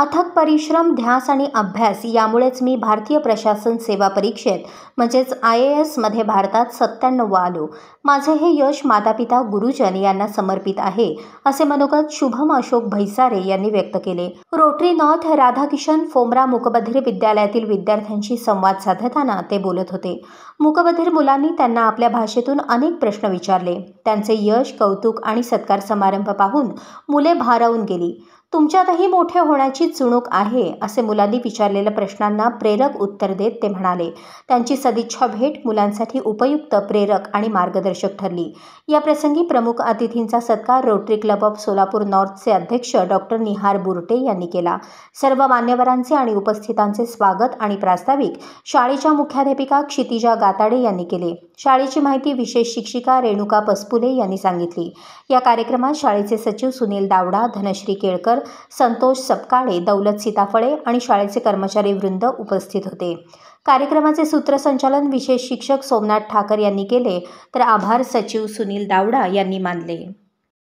अथक परिश्रम ध्यास आणि अभ्यास यामुळेच मी भारतीय प्रशासन सेवा परीक्षेत म्हणजेच आय ए एसमध्ये भारतात सत्त्याण्णव आलो माझे हे यश मातापिता गुरुजन यांना समर्पित आहे असे मनोगत शुभम अशोक भैसारे यांनी व्यक्त केले रोटरी नॉर्थ राधाकिशन फोमरा मुकबधीर विद्यालयातील विद्यार्थ्यांशी संवाद साधताना ते बोलत होते मुकबधीर मुलांनी त्यांना आपल्या भाषेतून अनेक प्रश्न विचारले त्यांचे यश कौतुक आणि सत्कार समारंभ पाहून मुले भारावून गेली तुमच्यातही मोठे होण्याची चुणूक आहे असे मुलांनी विचारलेल्या प्रश्नांना प्रेरक उत्तर देत ते म्हणाले त्यांची सदिच्छा भेट मुलांसाठी उपयुक्त प्रेरक आणि मार्गदर्शक ठरली या प्रसंगी प्रमुख अतिथींचा सत्कार रोटरी क्लब ऑफ सोलापूर नॉर्थचे अध्यक्ष डॉक्टर निहार बुरटे यांनी केला सर्व मान्यवरांचे आणि उपस्थितांचे स्वागत आणि प्रास्ताविक शाळेच्या मुख्याध्यापिका क्षितिजा गाताडे यांनी केले शाळेची माहिती विशेष शिक्षिका रेणुका पसपुले यांनी सांगितली या कार्यक्रमात शाळेचे सचिव सुनील दावडा धनश्री केळकर संतोष सपकाळे दौलत सीताफळे आणि शाळेचे कर्मचारी वृंद उपस्थित होते कार्यक्रमाचे सूत्रसंचालन विशेष शिक्षक सोमनाथ ठाकर यांनी केले तर आभार सचिव सुनील दावडा यांनी मानले